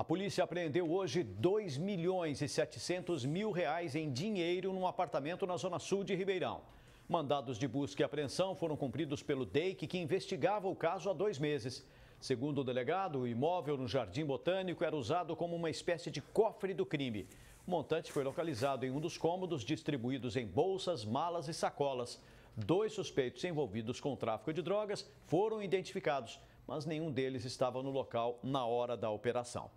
A polícia apreendeu hoje 2 milhões e 700 mil reais em dinheiro num apartamento na zona sul de Ribeirão. Mandados de busca e apreensão foram cumpridos pelo DEIC, que investigava o caso há dois meses. Segundo o delegado, o imóvel no Jardim Botânico era usado como uma espécie de cofre do crime. O montante foi localizado em um dos cômodos distribuídos em bolsas, malas e sacolas. Dois suspeitos envolvidos com o tráfico de drogas foram identificados, mas nenhum deles estava no local na hora da operação.